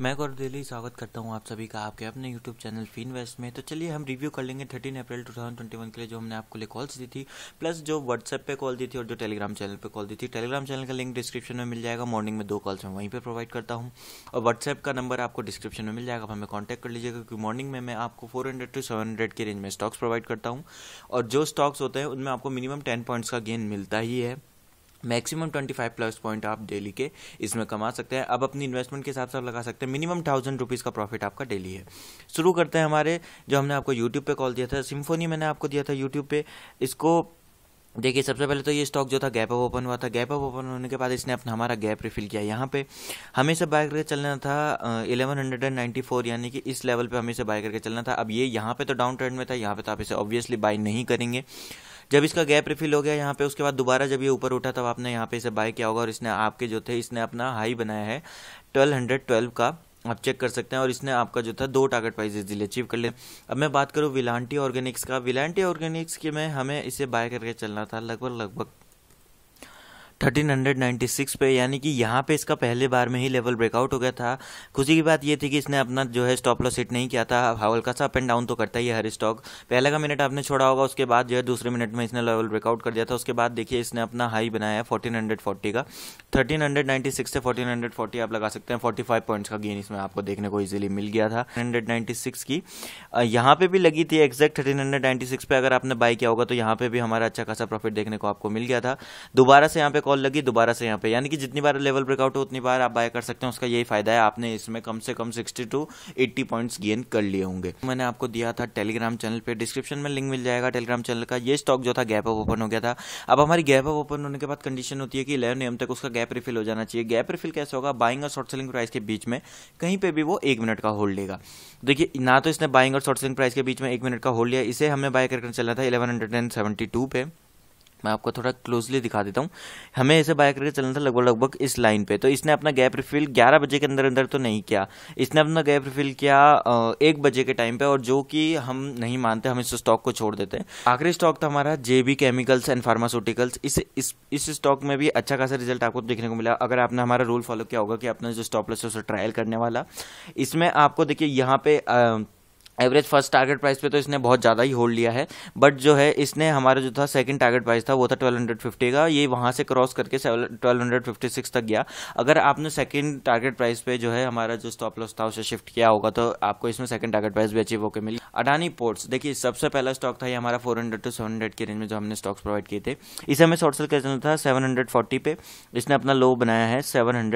मैं गौरव दिल्ली स्वागत करता हूं आप सभी का आपके अपने यूट्यूब चैनल फिन वेस्ट में तो चलिए हम रिव्यू कर लेंगे थर्टीन अप्रैल 2021 के लिए जो हमने आपको लिए कॉल्स दी थी प्लस जो व्हाट्सएप पे कॉल दी थी और जो टेलीग्राम चैनल पे कॉल दी थी टेलीग्राम चैनल का लिंक डिस्क्रिप्शन में मिल जाएगा मॉर्निंग में दो कॉल्स मैं वहीं पर प्रोवाइड करता हूँ और व्हाट्सएप का नंबर आपको डिस्क्रिप्शन में मिल जाएगा आप हमें कॉन्टैक्ट कर लीजिएगा क्योंकि मॉर्निंग में मैं आपको four hundred to seven hundred के रेंज में स्टॉक्स प्रोवाइड करता हूँ और जो स्टॉक्स होते हैं उनमें आपको मिनिमम टेन पॉइंट्स का गेन मिलता ही है मैक्सिमम 25 प्लस पॉइंट आप डेली के इसमें कमा सकते हैं अब अपनी इन्वेस्टमेंट के हिसाब से आप लगा सकते हैं मिनिमम थाउजेंड रुपीज़ का प्रॉफिट आपका डेली है शुरू करते हैं हमारे जो हमने आपको यूट्यूब पे कॉल दिया था सिम्फोनी मैंने आपको दिया था यूट्यूब पे इसको देखिए सबसे पहले तो ये स्टॉक जो था गैप अप ओपन हुआ था गैप अप ओपन होने के बाद इसने अपना हमारा गैप रिफिल किया यहाँ पे हमें से बाय करके चलना था eleven hundred and ninety four यानी कि इस लेवल पे हमें से बाय करके चलना था अब ये यहाँ पे तो डाउन ट्रेंड में था यहाँ पे तो आप इसे ऑब्वियसली बाय नहीं करेंगे जब इसका गैप रिफिल हो गया यहाँ पे उसके बाद दोबारा जब ये ऊपर उठा तब आपने यहाँ पे इसे बाय किया होगा और इसने आपके जो थे इसने अपना हाई बनाया है ट्वेल्व हंड्रेड ट्वेल्व का आप चेक कर सकते हैं और इसने आपका जो था दो टारगेट प्राइस इजीली अचीव कर लिया अब मैं बात करूँ विलांटी ऑर्गेनिक्स का विलांटी ऑर्गेनिक्स के में हमें इसे बाय करके चलना था लगभग लगभग 1396 पे यानी कि यहाँ पे इसका पहले बार में ही लेवल ब्रेकआउट हो गया था खुशी की बात ये थी कि इसने अपना जो है स्टॉप लॉस हिट नहीं किया था हल्का सा अप एंड डाउन तो करता ही है हर स्टॉक पहले का मिनट आपने छोड़ा होगा उसके बाद जो है दूसरे मिनट में इसने लेवल ब्रेकआउट कर दिया था उसके बाद देखिए इसने अपना हाई बनाया है फोर्टीन का थर्टीन हंड्रेड नाइन्टी सिक्स से फोर्टीन हंड्रेड फोर्टी आप लगा सकते हैं फोर्टी फाइव पॉइंट्स का गेन इसमें आपको देखने को ईजिली मिल गया था हंड्रेड नाइन्टी सिक्स की यहाँ पे भी लगी थी exact thirteen hundred ninety six पे अगर आपने बाई किया होगा तो यहाँ पे भी हमारा अच्छा खासा प्रॉफिट देखने को आपको मिल गया था दोबारा से यहाँ पे वॉल लगी दोबारा से यहाँ पे यानी कि जितनी बार लेवल ब्रेकआउट हो उतनी बार आप बाय कर सकते हैं उसका यही फायदा है आपने इसमें कम से कम sixty to eighty point gain कर लिए होंगे मैंने आपको दिया था टेलीग्राम चैनल पर डिस्क्रिप्शन में लिंक मिल जाएगा टेलीग्राम चैनल का ये स्टॉक जो था गैप अप ओपन हो गया था अब हमारी गैप अप ओपन होने के बाद कंडीशन होती है कि इलेवन एम तक उसका गैप रिफिल हो जाना चाहिए गैप रिफिल कैसे होगा बाइंग और शॉर्ट सेलिंग प्राइस के बीच में कहीं पर भी वो एक मिनट का होल्ड लेगा देखिए ना तो इसने बाइंग और शॉर्ट सेलिंग प्राइस के बीच में एक मिनट का होल्ड लिया इसे हमें बाय करके चलना था eleven hundred and seventy two पे मैं आपको थोड़ा क्लोजली दिखा देता हूँ हमें इसे बाय करके चलना था लगभग लगभग इस लाइन पे तो इसने अपना गैप रिफिल ग्यारह बजे के अंदर अंदर तो नहीं किया इसने अपना गैप रिफिल किया एक बजे के टाइम पे और जो कि हम नहीं मानते हम इस स्टॉक को छोड़ देते हैं आखिरी स्टॉक था हमारा J B chemicals and pharmaceuticals इस इस स्टॉक में भी अच्छा खासा रिजल्ट आपको देखने को मिला अगर आपने हमारा रूल फॉलो किया होगा कि आपने जो स्टॉप लॉस है उसे ट्रायल करने वाला इसमें आपको देखिए यहाँ पे एवरेज फर्स्ट टारगेट प्राइस पे तो इसने बहुत ज़्यादा ही होल्ड लिया है बट जो है इसने हमारा जो था सेकंड टारगेट प्राइस था वो था 1250 का ये वहाँ से क्रॉस करके 1256 तक गया अगर आपने सेकंड टारगेट प्राइस पे जो है हमारा जो स्टॉप लॉस था उसे शिफ्ट किया होगा तो आपको इसमें सेकंड टारगेट प्राइस भी अचीव होकर मिली अडानी पोर्ट्स देखिए सबसे पहला स्टॉक था ये हमारा फोर टू सेवन के रेंज में जो हमने स्टॉक्स प्रोवाइड किए थे इसे हमें शॉर्ट सेल था सेवन पे इसने अपना लो बनाया है सेवन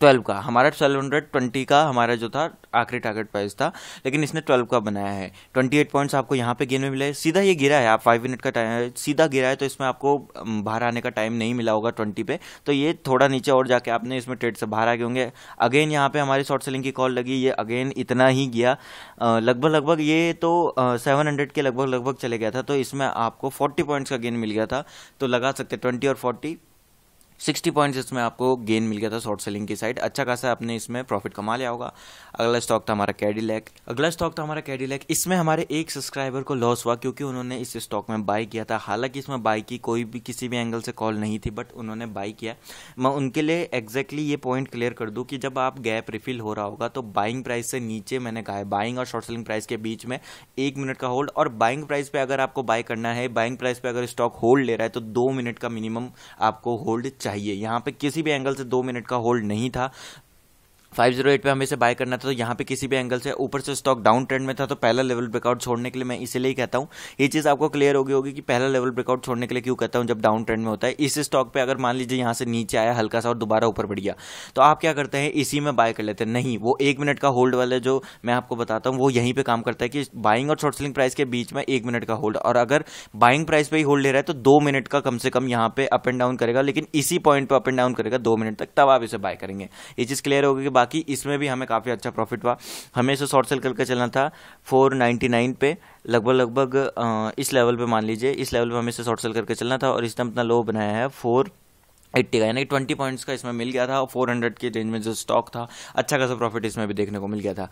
ट्वेल्व का हमारा ट्वेल्व हंड्रेड ट्वेंटी का हमारा जो था आखिरी टारगेट प्राइस था लेकिन इसने ट्वेल्व का बनाया है ट्वेंटी एट पॉइंट्स आपको यहाँ पे गेन में मिला है सीधा ये गिरा है आप फाइव मिनट का टाइम सीधा गिरा है तो इसमें आपको बाहर आने का टाइम नहीं मिला होगा ट्वेंटी पे तो ये थोड़ा नीचे और जाके आपने इसमें ट्रेड से बाहर आ गए होंगे अगेन यहाँ पर हमारी शॉर्ट सेलिंग की कॉल लगी ये अगेन इतना ही गया लगभग लगभग ये तो सेवन हंड्रेड के लगभग लगभग चले गया था तो इसमें आपको फोर्टी पॉइंट्स का गेन मिल गया था तो लगा सकते ट्वेंटी और फोर्टी सिक्सटी पॉइंट्स इसमें आपको गेन मिल गया था शॉर्ट सेलिंग की साइड अच्छा खासा आपने इसमें प्रॉफिट कमा लिया होगा अगला स्टॉक था हमारा कैडीलैक अगला स्टॉक था हमारा कैडीलैक इसमें हमारे एक सब्सक्राइबर को लॉस हुआ क्योंकि उन्होंने इस स्टॉक में बाई किया था हालांकि इसमें बाई की कोई भी किसी भी एंगल से कॉल नहीं थी बट उन्होंने बाई किया मैं उनके लिए एक्जैक्टली ये पॉइंट क्लियर कर दूँ कि जब आप गैप रिफिल हो रहा होगा तो बाइंग प्राइस से नीचे मैंने कहा है बाइंग और शॉर्ट सेलिंग प्राइस के बीच में एक मिनट का होल्ड और बाइंग प्राइस पर अगर आपको बाय करना है बाइंग प्राइस पर अगर स्टॉक होल्ड ले रहा है तो दो मिनट का मिनिमम आपको होल्ड चाहिए यहाँ पे किसी भी एंगल से दो मिनट का होल्ड नहीं था फाइव जीरो एट पर हमें इसे बाय करना था तो यहाँ पे किसी भी एंगल से ऊपर से स्टॉक डाउन ट्रेंड में था तो पहला लेवल ब्रेकआउट छोड़ने के लिए मैं इसीलिए कहता हूँ ये चीज़ आपको क्लियर होगी होगी कि पहला लेवल ब्रेकआउट छोड़ने के लिए क्यों कहता हूँ जब डाउन ट्रेंड में होता है इस स्टॉक पर अगर मान लीजिए यहाँ से नीचे आया हल्का सा और दोबारा ऊपर बढ़ गया तो आप क्या करते हैं इसी में बाय कर लेते हैं नहीं वो एक मिनट का होल्ड वाले जो मैं आपको बताता हूँ वो यहीं पर काम करता है कि बाइंग और शॉर्ट सेलिंग प्राइस के बीच में एक मिनट का होल्ड और अगर बाइंग प्राइस पर ही होल्ड ले रहा है तो दो मिनट का कम से कम यहाँ पे अप एंड डाउन करेगा लेकिन इसी पॉइंट पर अप एंड डाउन करेगा दो मिनट तक तब आप इसे बाय करेंगे ये चीज़ क्लियर होगी कि बाकी इसमें भी हमें काफ़ी अच्छा प्रॉफिट हुआ हमें इसे शॉर्ट सेल करके चलना था फोर नाइन्टी नाइन पे लगभग लगभग इस लेवल पे मान लीजिए इस लेवल पे हमें इसे शॉर्ट सेल करके चलना था और इसने अपना लो बनाया है फोर एट्टी का यानी ट्वेंटी पॉइंट्स का इसमें मिल गया था और फोर हंड्रेड की रेंज में जो स्टॉक था अच्छा खासा प्रॉफिट इसमें भी देखने को मिल गया था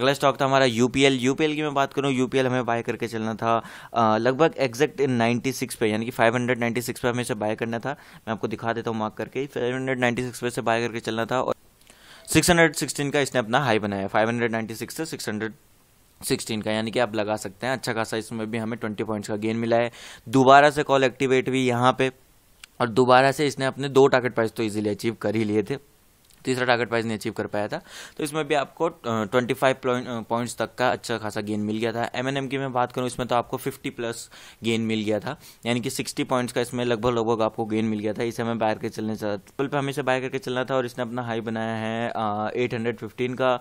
अगला स्टॉक था हमारा U P L U P L की मैं बात करूँ यू पी एल हमें बाय करके चलना था लगभग एग्जैक्ट नाइन्टी सिक्स पे यानी कि फाइव हंड्रेड नाइन्टी सिक्स पे हमें इसे बाय करना था मैं आपको दिखा देता हूँ मार्क करके फाइव हंड्रेड नाइन्टी सिक्स पे से बाय करके चलना था और 616 का इसने अपना हाई बनाया 596 से 616 का यानी कि आप लगा सकते हैं अच्छा खासा इसमें भी हमें ट्वेंटी पॉइंट्स का गेन मिला है दोबारा से कॉल एक्टिवेट हुई यहाँ पे और दोबारा से इसने अपने दो टारगेट प्राइस तो इजीली अचीव कर ही लिए थे तीसरा टारगेट प्राइस नहीं अचीव कर पाया था तो इसमें भी आपको ट्वेंटी फाइव पॉइंट्स तक का अच्छा खासा गेन मिल गया था एम एन एम की मैं बात करूँ इसमें तो आपको फिफ्टी प्लस गेन मिल गया था यानी कि सिक्सटी पॉइंट्स का इसमें लगभग लगभग आपको गेन मिल गया था इसे हमें बाहर करके चलने चाहिए पुल पर हमें बाहर बाय करके चलना था और इसने अपना हाई बनाया है एट हंड्रेड फिफ्टीन का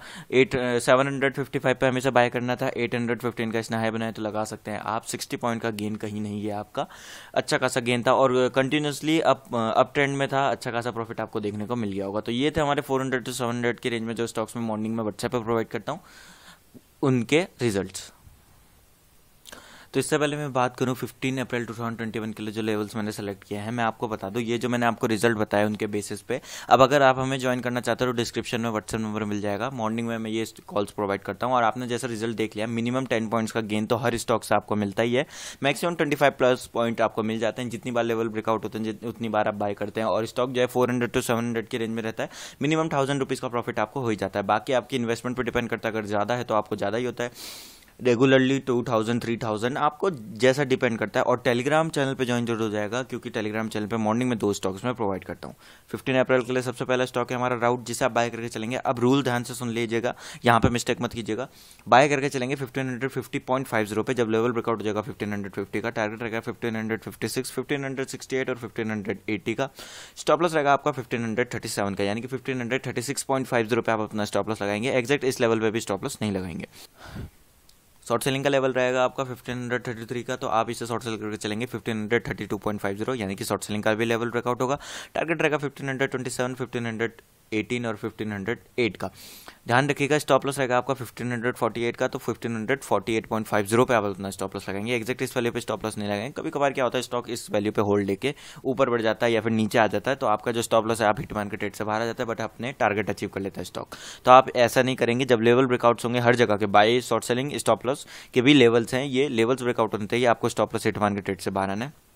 eight seven hundred fifty five पर हमें बाय करना था एट हंड्रेड फिफ्टीन का इसने हाई बनाया तो लगा सकते हैं आप सिक्सटी पॉइंट का गेन कहीं नहीं है आपका अच्छा खासा गेन था और कंटिन्यूसली अप अप ट्रेंड में था अच्छा खासा प्रॉफिट आपको देखने को मिल गया होगा तो ये थे हमारे 400 टू 700 के रेंज में जो स्टॉक्स में मॉर्निंग में व्हाट्सएप पर प्रोवाइड करता हूँ उनके रिजल्ट्स तो इससे पहले मैं बात करूँ fifteen April two thousand twenty one के लिए जो लेवल्स मैंने सेलेक्ट किया है मैं आपको बता दूँ ये जो मैंने आपको रिजल्ट बताया उनके बेसिस पे अब अगर आप हमें ज्वाइन करना चाहते हो तो डिस्क्रिप्शन में व्हाट्सअप नंबर मिल जाएगा मॉर्निंग में मैं ये कॉल्स प्रोवाइड करता हूँ और आपने जैसा रिजल्ट देख लिया मिनिमम टेन पॉइंट्स का गेन तो हर स्टॉक से आपको मिलता ही है maximum twenty five plus point आपको मिल जाते हैं जितनी बार लेवल ब्रेकआउट होते हैं उतनी बार आप बाय करते हैं और स्टॉक जो है four hundred to seven hundred की रेंज में रहता है मिनिमम थाउजेंड रुपीज़ का प्रॉफिट आपको हो ही जाता है बाकी आपकी इन्वेस्टमेंट पर डिपेंड करता है अगर ज़्यादा है तो आपको ज़्यादा ही होता है regularly two thousand three thousand आपको जैसा डिपेंड करता है और टेलीग्राम चैनल पे ज्वाइन जरूर हो जाएगा क्योंकि टेलीग्राम चैनल पे मॉर्निंग में दो स्टॉक्स में प्रोवाइड करता हूँ फिफ्टीन अप्रैल के लिए सबसे पहला स्टॉक है हमारा राउट जिसे आप बाय करके चलेंगे अब रूल ध्यान से सुन लीजिएगा यहाँ पर मिस्टेक मत कीजिएगा बाय करके चलेंगे fifteen hundred fifty point five zero पे जब लेवल ब्रेकआउट हो जाएगा फिफ्टीन हंड्रेड फिफ्टी का टारगेट रहेगा fifteen hundred fifty six fifteen hundred sixty eight और फिफ्टीन हंड्रेड एट्टी का स्टॉप रहेगा आपका फिफ्टीन हंड्रेड थर्टी सेवन का यानी कि fifteen hundred thirty six point five zero पे आप अपना स्टॉप लगाएंगे एक्जैक्ट इस लेवल पर भी स्टॉप नहीं लगाएंगे शॉर्ट सेलिंग का लेवल रहेगा आपका 1533 का तो आप इसे शॉर्ट सेल करके चलेंगे 1532.50 यानी कि शॉर्ट सेलिंग का भी लेवल ब्रेकआउट होगा टारगेट रहेगा 1527 1500 एटीन और फिफ्टीन हंड्रेड एट का ध्यान रखिएगा स्टॉप लॉस रहेगा आपका फिफ्टीन हंड्रेड फोर्टी एट का तो fifteen hundred forty eight point five zero पे आप अपना स्टॉप लॉस लगाएंगे एक्जैक्ट इस वैल्यू पे स्टॉप लॉस नहीं लगाएंगे कभी कभार क्या होता है स्टॉक इस वैल्यू पे होल्ड लेके ऊपर बढ़ जाता है या फिर नीचे आ जाता है तो आपका जो स्टॉप लॉस है आप हिट मान के ट्रेड से बाहर आ जाता है बट अपने टारगेट अचीव कर लेता है स्टॉक तो आप ऐसा नहीं करेंगे जब लेवल ब्रेकआउट्स होंगे हर जगह के buy short selling stop loss के भी लेवल्स हैं ये लेवल्स ब्रेकआउट हैं ये आपको स्टॉप लॉस हिट मान के ट्रेड से बाहर आना है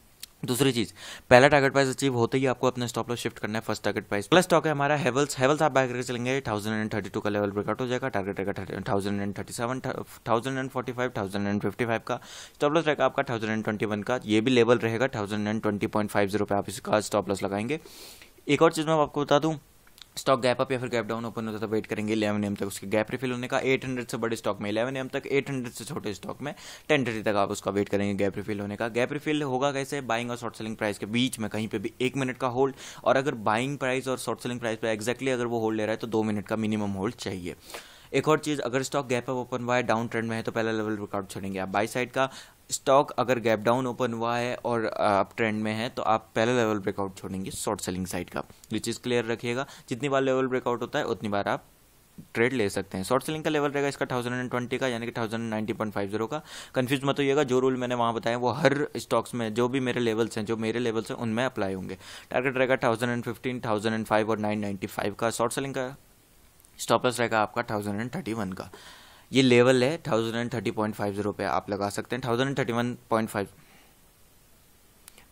दूसरी चीज पहला टारगेट प्राइस अचीव होते ही आपको अपने स्टॉप लॉस शिफ्ट करना है first target price plus stock है हमारा हेवल्स हेवल्स आप बाय करके चलेंगे थाउजेंड एंड थर्टी टू का लेवल ब्रेकआउट हो जाएगा टारगेट रहेगा thousand and thirty seven thousand and forty five thousand and fifty five का स्टॉप लॉस रहेगा आपका थाउजेंड एंड ट्वेंटी वन का ये भी लेवल रहेगा thousand and twenty point five zero पे आप इसका स्टॉप लॉस लगाएंगे एक और चीज़ मैं आपको बता दूँ स्टॉक गैप अप या फिर गैप डाउन ओपन होता तो वेट करेंगे इलेवन एम तक उसके गैप रिफिल होने का 800 से बड़े स्टॉक में इलेवन एम तक 800 से छोटे स्टॉक में टेन थर्टी तक आप उसका वेट करेंगे गैप रिफिल होने का गैप रिफिल होगा कैसे बाइंग और शॉर्ट सेलिंग प्राइस के बीच में कहीं पर भी एक मिनट का होल्ड और अगर बाइंग प्राइस और शॉर्ट सेलिंग प्राइस पर एक्जैक्टली अगर वो होल्ड ले रहा है तो दो मिनट का मिनिमम होल्ड चाहिए एक और चीज़ अगर स्टॉक गैप अप ओपन हुआ है डाउन ट्रेंड में है तो पहला लेवल वर्कआउट छोड़ेंगे आप बाई साइड का स्टॉक अगर गैप डाउन ओपन हुआ है और आप ट्रेंड में है तो आप पहले लेवल ब्रेकआउट छोड़ेंगे शॉर्ट सेलिंग साइड का विच इज़ क्लियर रखिएगा जितनी बार लेवल ब्रेकआउट होता है उतनी बार आप ट्रेड ले सकते हैं शॉर्ट सेलिंग का लेवल रहेगा इसका थाउजेंड एंड ट्वेंटी का यानी कि thousand ninety point five zero का कन्फ्यूज मत होइएगा जो रूल मैंने वहाँ बताया वो हर स्टॉक्स में जो भी मेरे लेवल्स हैं जो मेरे लेवल्स हैं उनमें अप्लाई होंगे टारगेट रहेगा thousand and fifteen thousand and five और नाइन नाइनटी फाइव का शॉर्ट सेलिंग का स्टॉपलस रहेगा आपका थाउजेंड एंड थर्टी वन का ये लेवल है thousand and thirty point five zero पे आप लगा सकते हैं thousand and thirty one point five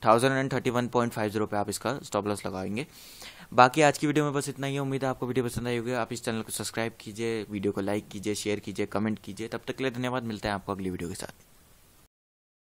thousand and thirty one point five zero पे आप इसका स्टॉप लॉस लगाएंगे बाकी आज की वीडियो में बस इतना ही उम्मीद है आपको वीडियो पसंद आई होगी आप इस चैनल को सब्सक्राइब कीजिए वीडियो को लाइक कीजिए शेयर कीजिए कमेंट कीजिए तब तक के लिए धन्यवाद मिलते हैं आपको अगली वीडियो के साथ